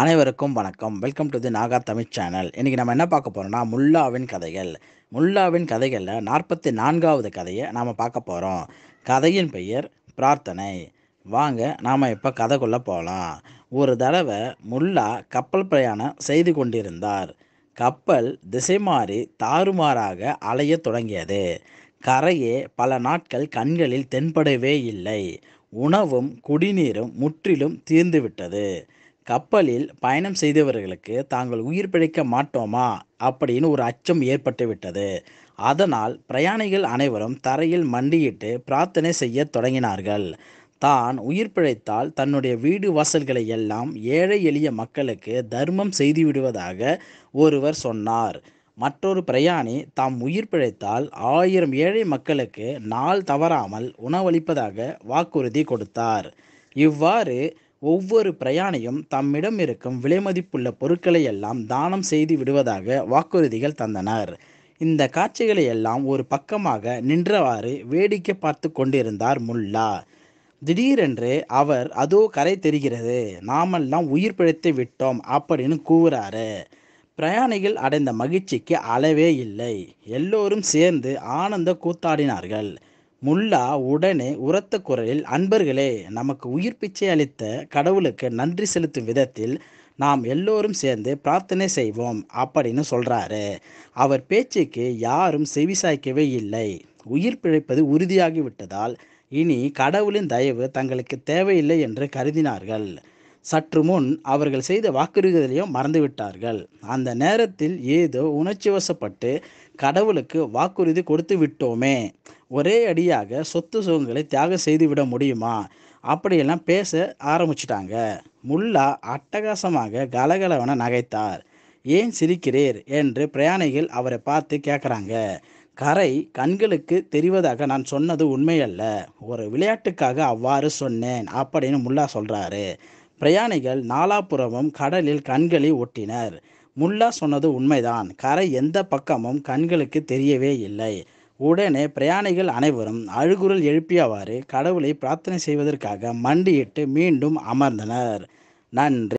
அனைவருக்கும் வணக்கம் welcome to the Naga Tamil channel இன்றைக்கி நம்ம என்ன பார்க்க போகிறோம்னா முல்லாவின் கதைகள் முல்லாவின் கதைகளில் நாற்பத்தி நான்காவது கதையை நாம் பார்க்க போகிறோம் கதையின் பெயர் பிரார்த்தனை வாங்க நாம் இப்போ கதைக்குள்ளே போகலாம் ஒரு தடவை முல்லா கப்பல் பிரயாணம் செய்து கொண்டிருந்தார் கப்பல் திசை மாறி தாறுமாறாக அலைய தொடங்கியது கரையே பல நாட்கள் கண்களில் தென்படவே இல்லை உணவும் குடிநீரும் முற்றிலும் தீர்ந்துவிட்டது கப்பலில் பயணம் செய்தவர்களுக்கு தாங்கள் உயிர் பிழைக்க மாட்டோமா அப்படின்னு ஒரு அச்சம் ஏற்பட்டுவிட்டது அதனால் பிரயாணிகள் அனைவரும் தரையில் மண்டியிட்டு பிரார்த்தனை செய்ய தொடங்கினார்கள் தான் உயிர் பிழைத்தால் தன்னுடைய வீடு வாசல்களை எல்லாம் ஏழை எளிய மக்களுக்கு தர்மம் செய்துவிடுவதாக ஒருவர் சொன்னார் மற்றொரு பிரயாணி தாம் உயிர் பிழைத்தால் ஆயிரம் ஏழை மக்களுக்கு நாள் தவறாமல் உணவளிப்பதாக வாக்குறுதி கொடுத்தார் இவ்வாறு ஒவ்வொரு பிரயாணியும் தம்மிடம் இருக்கும் விலைமதிப்புள்ள பொருட்களை எல்லாம் தானம் செய்து விடுவதாக வாக்குறுதிகள் தந்தனர் இந்த காட்சிகளை எல்லாம் ஒரு பக்கமாக நின்றவாறு வேடிக்கை பார்த்து கொண்டிருந்தார் முல்லா திடீரென்று அவர் அதோ கரை தெரிகிறது நாமெல்லாம் உயிர் பிழைத்து விட்டோம் அப்படின்னு கூவுறாரு பிரயாணிகள் அடைந்த மகிழ்ச்சிக்கு அளவே இல்லை எல்லோரும் சேர்ந்து ஆனந்த கூத்தாடினார்கள் முல்லா உடனே உரத்த குரலில் அன்பர்களே நமக்கு உயிர் பிச்சை அளித்த கடவுளுக்கு நன்றி செலுத்தும் விதத்தில் நாம் எல்லோரும் சேர்ந்து பிரார்த்தனை செய்வோம் அப்படின்னு சொல்கிறாரு அவர் பேச்சுக்கு யாரும் செவிசாய்க்கவே இல்லை உயிர் பிழைப்பது உறுதியாகிவிட்டதால் இனி கடவுளின் தயவு தங்களுக்கு தேவையில்லை என்று கருதினார்கள் சற்று முன் அவர்கள் செய்த வாக்குறுதிகளையும் மறந்துவிட்டார்கள் அந்த நேரத்தில் ஏதோ உணர்ச்சி வசப்பட்டு கடவுளுக்கு வாக்குறுதி கொடுத்து விட்டோமே ஒரே அடியாக சொத்து சுகங்களை தியாகம் செய்துவிட முடியுமா அப்படியெல்லாம் பேச ஆரம்பிச்சிட்டாங்க முல்லா அட்டகாசமாக கலகலவன நகைத்தார் ஏன் சிரிக்கிறீர் என்று பிரயாணிகள் அவரை பார்த்து கேட்குறாங்க கரை கண்களுக்கு தெரிவதாக நான் சொன்னது உண்மையல்ல ஒரு விளையாட்டுக்காக அவ்வாறு சொன்னேன் அப்படின்னு முல்லா சொல்கிறாரு பிரயாணிகள் நாலாபுரமும் கடலில் கண்களை ஒட்டினர் முல்லா சொன்னது உண்மைதான் கரை எந்த பக்கமும் கண்களுக்கு தெரியவே இல்லை உடனே பிரயாணிகள் அனைவரும் அழுகுரல் எழுப்பியவாறு கடவுளை பிரார்த்தனை செய்வதற்காக மண்டியிட்டு மீண்டும் அமர்ந்தனர் நன்றி